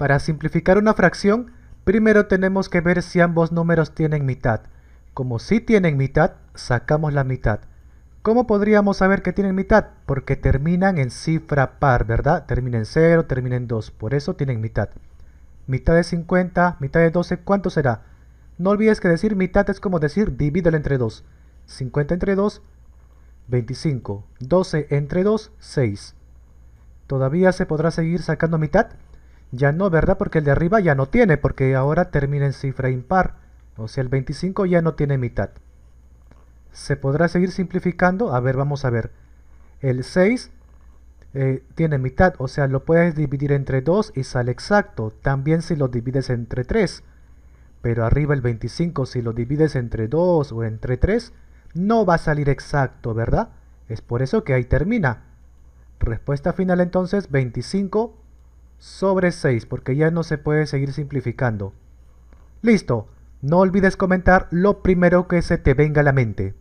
Para simplificar una fracción, primero tenemos que ver si ambos números tienen mitad. Como sí tienen mitad, sacamos la mitad. ¿Cómo podríamos saber que tienen mitad? Porque terminan en cifra par, ¿verdad? Termina en 0, termina en 2, por eso tienen mitad. Mitad de 50, mitad de 12, ¿cuánto será? No olvides que decir mitad es como decir divídelo entre 2. 50 entre 2, 25. 12 entre 2, 6. ¿Todavía se podrá seguir sacando mitad? Ya no, ¿verdad? Porque el de arriba ya no tiene, porque ahora termina en cifra impar. O sea, el 25 ya no tiene mitad. ¿Se podrá seguir simplificando? A ver, vamos a ver. El 6 eh, tiene mitad, o sea, lo puedes dividir entre 2 y sale exacto. También si lo divides entre 3. Pero arriba el 25, si lo divides entre 2 o entre 3, no va a salir exacto, ¿verdad? Es por eso que ahí termina. Respuesta final entonces, 25 sobre 6 porque ya no se puede seguir simplificando. Listo, no olvides comentar lo primero que se te venga a la mente.